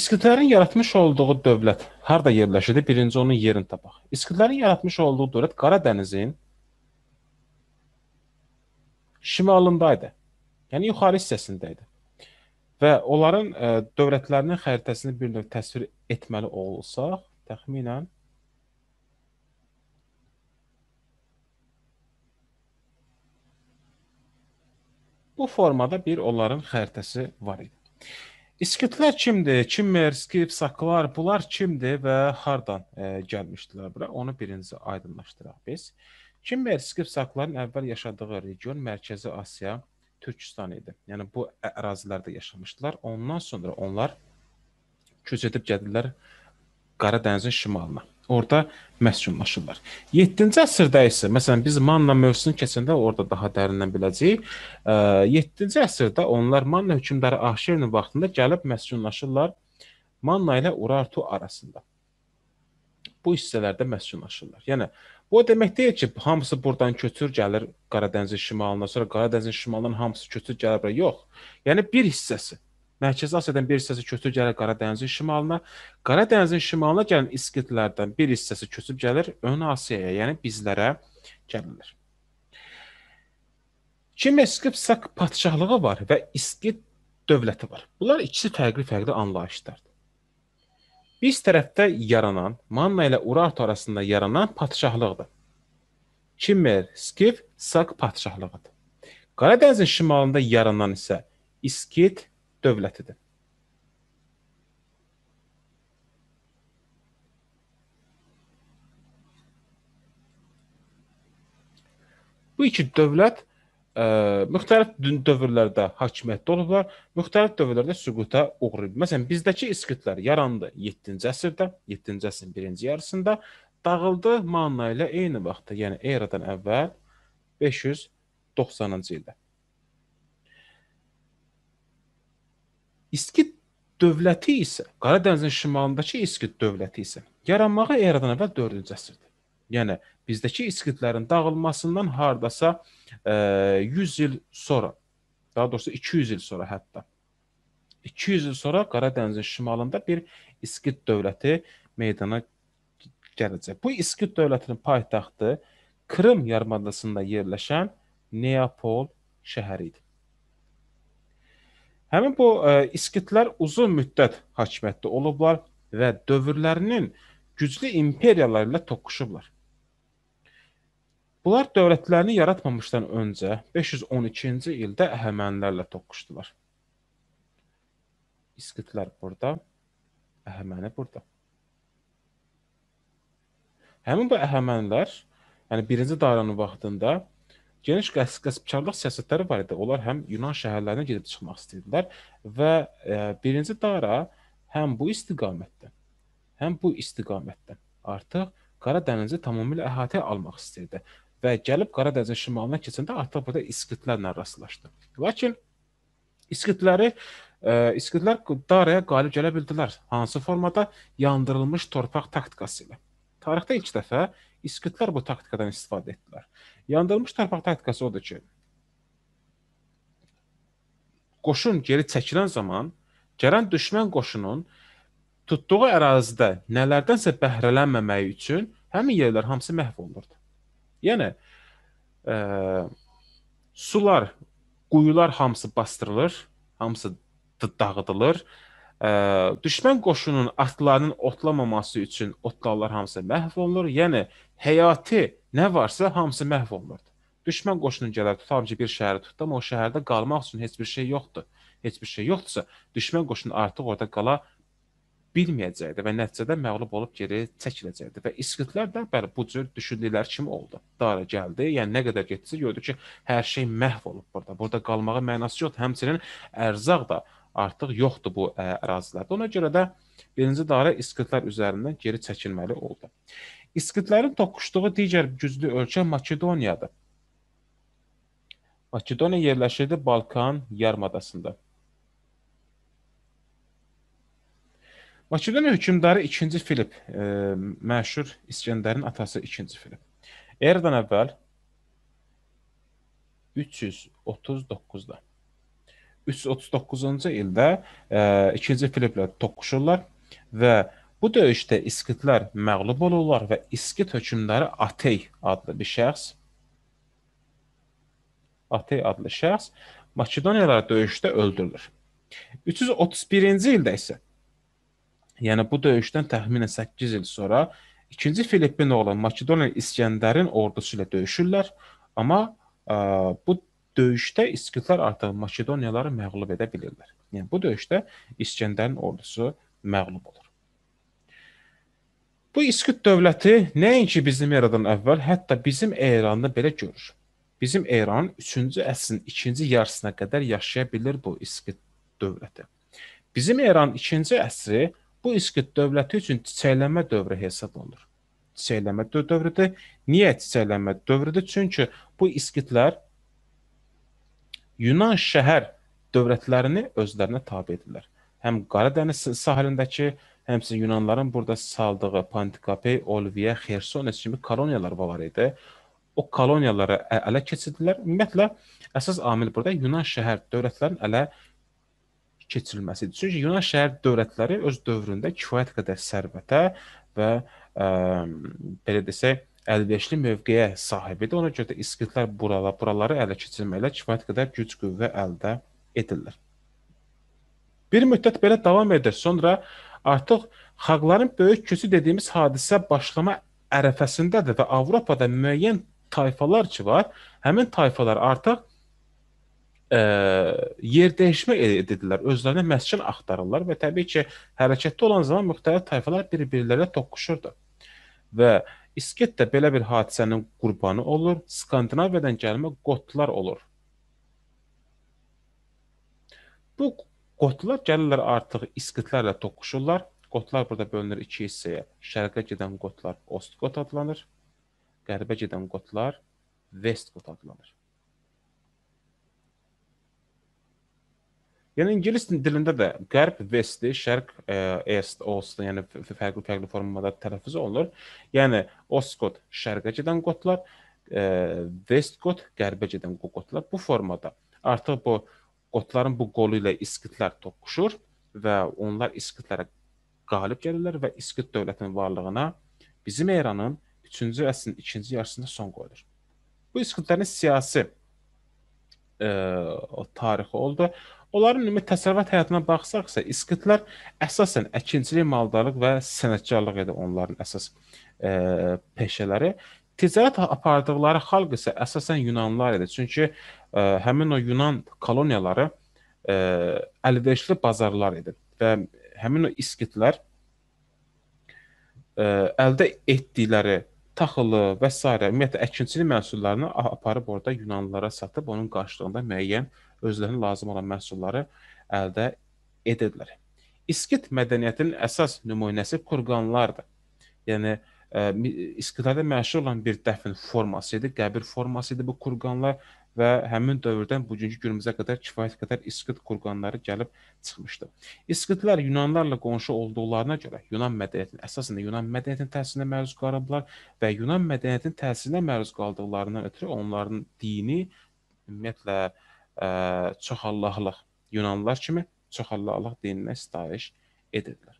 İskitlərin yaratmış olduğu dövlət harda yerləşirdi? Birinci onun yerini tapaq. İskitlərin yaratmış olduğu dövlət Qara dənizin şimalındaydı. Yəni yuxarı hissəsindəydi. Və onların ə, e, dövlətlərinin xəritəsini bir növ təsvir etməli olsaq, təxminən bu formada bir onların xəritəsi var idi. İskitlər kimdir? Kimmer, Skip, Saklar bunlar kimdir və hardan e, gəlmişdilər bura? Onu birinci aydınlaşdıraq biz. Kimmer, Skip, Sakların əvvəl yaşadığı region Mərkəzi Asiya, Türkistan idi. Yəni bu ərazilərdə yaşamışdılar. Ondan sonra onlar köç edib gəlirlər Qara dənizin şimalına orada məskunlaşırlar. 7-ci əsrdə isə, məsələn, biz Manna mövzusunu keçəndə orada daha dərindən biləcəyik. 7-ci əsrdə onlar Manna hökmdarı Ahşernin vaxtında gəlib məskunlaşırlar Manna ilə Urartu arasında. Bu hissələrdə məskunlaşırlar. Yəni bu o demək deyil ki, hamısı burdan köçür gəlir Qara dənizin şimalına, sonra Qara dənizin şimalından hamısı köçür gəlir bura. Yox. Yəni bir hissəsi Mərkəzi Asiyadan bir hissəsi köçüb gəlir Qara dənizin şimalına. Qara dənizin şimalına gələn İskitlərdən bir hissəsi köçüb gəlir Ön Asiyaya, yəni bizlərə gəlir. Kimeskipsak padşahlığı var və İskit dövləti var. Bunlar ikisi fərqli-fərqli anlayışlardır. Biz tərəfdə yaranan, Manna ilə Urartu arasında yaranan padşahlıqdır. Kimmer, Skif, Sak padşahlığıdır. Qara dənizin şimalında yaranan isə İskit dövlətidir. Bu iki dövlət ə, e, müxtəlif dövrlərdə hakimiyyətdə olublar, müxtəlif dövrlərdə süquta uğrayıb. Məsələn, bizdəki İskitlər yarandı 7-ci əsrdə, 7-ci əsrin 1-ci yarısında, dağıldı Manna ilə eyni vaxtda, yəni eradan əvvəl 590-cı ildə. İskit dövləti isə Qaradənizin şimalındakı İskit dövləti isə yaranmağa eradan əvvəl 4-cü əsrdir. Yəni bizdəki İskitlərin dağılmasından hardasa e, 100 il sonra, daha doğrusu 200 il sonra hətta 200 il sonra Qaradənizin şimalında bir İskit dövləti meydana gələcək. Bu İskit dövlətinin paytaxtı Krım yarımadasında yerləşən Neapol şəhəri idi. Həmin bu ə, e, İskitlər uzun müddət hakimiyyətdə olublar və dövrlərinin güclü imperiyalar ilə toqquşublar. Bunlar dövlətlərini yaratmamışdan öncə 512-ci ildə Əhəmənilərlə toqquşdular. İskitlər burada, Əhəməni burada. Həmin bu Əhəmənilər, yəni 1-ci Daranın vaxtında geniş qəsbkarlıq siyasətləri var idi. Onlar həm Yunan şəhərlərinə gedib çıxmaq istəyirdilər və ə, e, birinci dara həm bu istiqamətdən, həm bu istiqamətdən artıq Qara dənizi tamamilə əhatə almaq istəyirdi və gəlib Qara dənizin şimalına keçəndə artıq burada İskitlərlə rastlaşdı. Lakin İskitləri ə, e, İskitlər Daraya qalib gələ bildilər. Hansı formada? Yandırılmış torpaq taktikası ilə. Tarixdə ilk dəfə İskitlər bu taktikadan istifadə etdilər. Yandırılmış torpaq taktikası odur ki, qoşun geri çəkilən zaman gələn düşmən qoşunun tutduğu ərazidə nələrdənsə bəhrələnməməyi üçün həmin yerlər hamısı məhv olunurdu. Yəni ə, e, sular, quyular hamısı bastırılır, hamısı dağıdılır. Ə, e, düşmən qoşunun atlarının otlamaması üçün otlarlar hamısı məhv olunur. Yəni həyati Nə varsa hamısı məhv olunurdu. Düşmən qoşunu gələr, tutalım ki, bir şəhəri tutdu, amma o şəhərdə qalmaq üçün heç bir şey yoxdur. Heç bir şey yoxdursa, düşmən qoşunu artıq orada qala bilməyəcəkdi və nəticədə məğlub olub geri çəkiləcəkdi və İskitlər də bəli bu cür düşündükləri kimi oldu. Dara gəldi, yəni nə qədər getsə gördü ki, hər şey məhv olub burada. Burada qalmağa mənası yoxdur. Həmçinin ərzaq da artıq yoxdur bu ə, ərazilərdə. Ona görə də birinci Dara İskitlər üzərindən geri çəkilməli oldu. İskitlərin toqquşduğu digər güclü ölkə Makedoniyadır. Makedoniya yerləşirdi Balkan yarımadasında. Makedoniya hökmdarı 2-ci Filipp, e, məşhur İskəndərin atası 2-ci Filipp. Eradan əvvəl 339-da 339-cu ildə e, 2-ci Filipplə toqquşurlar və Bu döyüşdə İskitlər məğlub olurlar və İskit hökmdarı Atey adlı bir şəxs Atey adlı şəxs Makedoniyalara döyüşdə öldürülür. 331-ci ildə isə yəni bu döyüşdən təxminən 8 il sonra 2-ci Filippin oğlu Makedoniya İskəndərin ordusu ilə döyüşürlər, amma ə, e, bu döyüşdə İskitlər artıq Makedoniyaları məğlub edə bilirlər. Yəni bu döyüşdə İskəndərin ordusu məğlub olur. Bu İskit dövləti nəinki bizim eradan əvvəl, hətta bizim eranda belə görür. Bizim eranın 3-cü əsrin 2-ci yarısına qədər yaşaya bilir bu İskit dövləti. Bizim eranın 2-ci əsri bu İskit dövləti üçün çiçəklənmə dövrü hesab olunur. Çiçəklənmə dövrüdür. Niyə çiçəklənmə dövrüdür? Çünki bu İskitlər Yunan şəhər dövlətlərini özlərinə tabe edirlər. Həm Qara dəniz sahilindəki Həmçinin Yunanların burada saldığı Pantikapey, Olviya, Xersones kimi koloniyalar var idi. O koloniyaları ələ keçirdilər. Ümumiyyətlə əsas amil burada Yunan şəhər dövlətlərinin ələ keçirilməsidir. Çünki Yunan şəhər dövlətləri öz dövründə kifayət qədər sərvətə və ə, belə desək əlverişli mövqeyə sahib idi. Ona görə də İskitlər buralar, buraları ələ keçirməklə kifayət qədər güc qüvvə əldə edirlər. Bir müddət belə davam edir. Sonra artıq xalqların böyük köçü dediyimiz hadisə başlama ərəfəsindədir və Avropada müəyyən tayfalar ki var, həmin tayfalar artıq ə, e, yer dəyişmə edirlər, özlərinə məskən axtarırlar və təbii ki, hərəkətdə olan zaman müxtəlif tayfalar bir-birlərlə toqquşurdu. Və İsket də belə bir hadisənin qurbanı olur. Skandinaviyadan gəlmə qotlar olur. Bu Qotlar gəlirlər artıq İskitlərlə toqquşurlar. Qotlar burada bölünür iki hissəyə. Şərqə gedən qotlar Ostqot adlanır. Qərbə gedən qotlar Vestqot adlanır. Yəni ingilis dilində də qərb vestdir, şərq e, est, ost, yəni fərqli-fərqli formada tələffüz olunur. Yəni Ostqot şərqə gedən qotlar, e, Vestqot qərbə gedən qotlar bu formada. Artıq bu e, Qotların bu qolu ilə İskitlər toqquşur və onlar İskitlərə qalib gəlirlər və İskit dövlətinin varlığına bizim eranın 3-cü əsrin 2-ci yarısında son qoyulur. Bu İskitlərin siyasi e, tarixi oldu. Onların ümumi təsərrüfat həyatına baxsaqsa, İskitlər əsasən əkinçilik, maldarlıq və sənətkarlıq idi onların əsas e, peşələri. Ticarət apardıqları xalq isə əsasən Yunanlılar idi. Çünki e, həmin o Yunan koloniyaları ə, əlverişli bazarlar idi və həmin o iskitlər ə, əldə etdikləri taxılı və s. ümumiyyətlə əkinçilik məhsullarını aparıb orada Yunanlılara satıb onun qarşılığında müəyyən özlərinə lazım olan məhsulları əldə edirdilər. İskit mədəniyyətinin əsas nümunəsi kurqanlardır. Yəni ə, İskitayda məşhur olan bir dəfn forması idi, qəbir forması idi bu kurqanlar və həmin dövrdən bugünkü günümüzə qədər kifayət qədər İskit kurqanları gəlib çıxmışdı. İskitlər Yunanlarla qonşu olduqlarına görə Yunan mədəniyyətinin əsasən Yunan mədəniyyətinin təsirinə məruz qaldılar və Yunan mədəniyyətinin təsirinə məruz qaldıqlarından ötürü onların dini ümumiyyətlə ə, çoxallahlıq Yunanlılar kimi çoxallahlıq dininə sitayiş edirdilər.